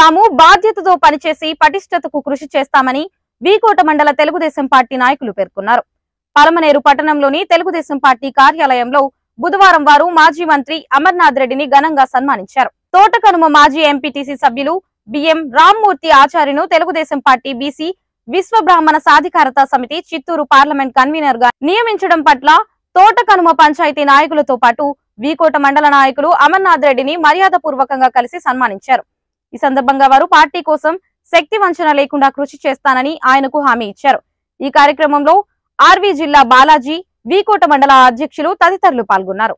తాము బాధ్యతతో పనిచేసి పటిష్టతకు కృషి చేస్తామని వీకోట మండల తెలుగుదేశం పార్టీ నాయకులు పేర్కొన్నారు పలమనేరు పట్టణంలోని తెలుగుదేశం పార్టీ కార్యాలయంలో బుధవారం వారు మాజీ మంత్రి అమర్నాథ్ రెడ్డిని ఘనంగా సన్మానించారు తోటకనుమ మాజీ ఎంపీటీసీ సభ్యులు బిఎం రామ్మూర్తి ఆచార్యను తెలుగుదేశం పార్టీ బీసీ బ్రాహ్మణ సాధికారత సమితి చిత్తూరు పార్లమెంట్ కన్వీనర్ గా నియమించడం పట్ల తోటకనుమ పంచాయతీ నాయకులతో పాటు వీకోట మండల నాయకులు అమర్నాథ్ రెడ్డిని మర్యాదపూర్వకంగా కలిసి సన్మానించారు ఈ సందర్భంగా వారు పార్టీ కోసం శక్తి వంచన లేకుండా కృషి చేస్తానని ఆయనకు హామీ ఇచ్చారు ఈ కార్యక్రమంలో ఆర్వీ జిల్లా బాలాజీ వికోట మండల అధ్యక్షులు తదితరులు పాల్గొన్నారు